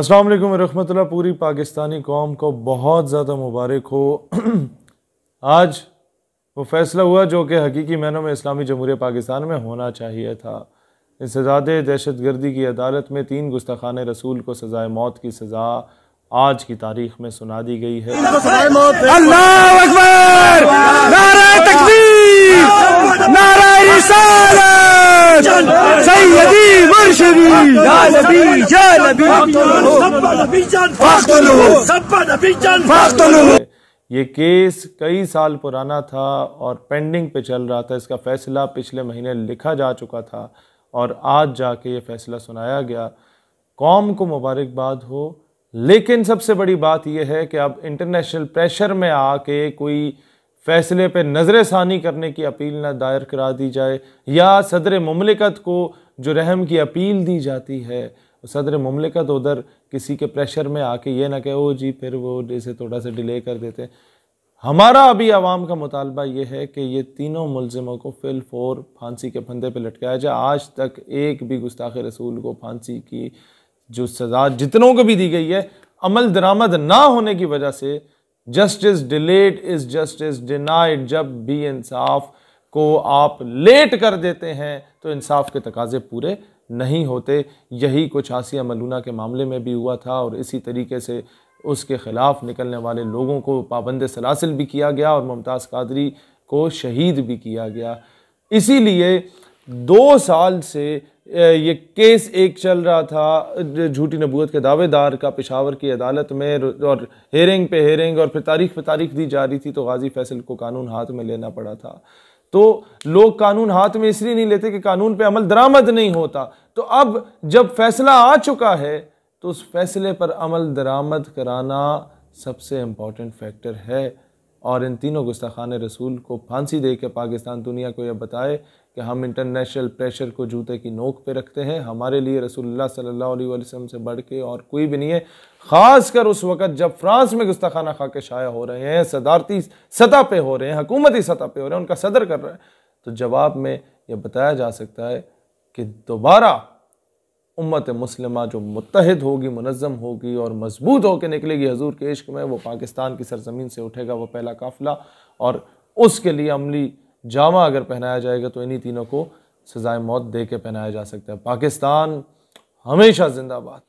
असल वालेकुम पूरी पाकिस्तानी कौम को बहुत ज़्यादा मुबारक हो आज वो फैसला हुआ जो कि हकीकी मैनों में इस्लामी जमहूर पाकिस्तान में होना चाहिए था इस सजाद दहशत गर्दी की अदालत में तीन गुस्ताखान रसूल को सजाए मौत की सज़ा आज की तारीख में सुना दी गई है نبي نبي فاقتلوه نبي جان فاقتلوه ये केस कई साल पुराना था और पेंडिंग पे चल रहा था इसका फैसला पिछले महीने लिखा जा चुका था और आज जाके ये फैसला सुनाया गया कौम को मुबारकबाद हो लेकिन सबसे बड़ी बात यह है कि अब इंटरनेशनल प्रेशर में आके कोई फैसले पे नज़र षानी करने की अपील ना दायर करा दी जाए या सदर ममलिकत को जो रहम की अपील दी जाती है सदर तो उधर किसी के प्रेशर में आके ये ना कहे ओ जी फिर वो इसे थोड़ा सा डिले कर देते हैं हमारा अभी आवाम का मुतालबा ये है कि ये तीनों मुलजमों को फिल फोर फांसी के फंदे पर लटकाया जाए आज तक एक भी गुस्ताख रसूल को फांसी की जो सज़ा जितनों को भी दी गई है अमल दरामद ना होने की वजह से justice delayed is justice denied जब भी इंसाफ को आप लेट कर देते हैं तो इंसाफ के तकाजे पूरे नहीं होते यही कुछ आसिया मलूना के मामले में भी हुआ था और इसी तरीके से उसके ख़िलाफ़ निकलने वाले लोगों को पाबंद सलासिल भी किया गया और मुमताज़ कादरी को शहीद भी किया गया इसीलिए दो साल से ये केस एक चल रहा था झूठी नबूत के दावेदार का पेशावर की अदालत में और हेरिंग पे हेरिंग और फिर तारीख पे तारीख दी जा रही थी तो गाजी फैसल को कानून हाथ में लेना पड़ा था तो लोग कानून हाथ में इसलिए नहीं लेते कि कानून पे अमल दरामद नहीं होता तो अब जब फैसला आ चुका है तो उस फैसले पर अमल दरामद कराना सबसे इम्पॉर्टेंट फैक्टर है और इन तीनों गुस्ताखान रसूल को फांसी दे के पाकिस्तान दुनिया को यह बताए कि हम इंटरनेशनल प्रेशर को जूते की नोक पे रखते हैं हमारे लिए रसूलुल्लाह सल्लल्लाहु अलैहि वसल्लम से बढ़ के और कोई भी नहीं है ख़ास कर उस वक़्त जब फ्रांस में गुस्ताखाना खा के शाया हो रहे हैं सदारती सतह पर हो रहे हैं हकूमती सतह पर हो रहे हैं उनका सदर कर रहा है तो जवाब में यह बताया जा सकता है कि दोबारा उम्मत मुस्लिमा जो मुतहद होगी मनज़म होगी और मजबूत होकर निकलेगी हजूर के इश्क में वो पाकिस्तान की सरजमीन से उठेगा वह पहला काफिला और उसके लिए अमली जामा अगर पहनाया जाएगा तो इन्हीं तीनों को सजाए मौत दे के पहनाया जा सकता है पाकिस्तान हमेशा जिंदाबाद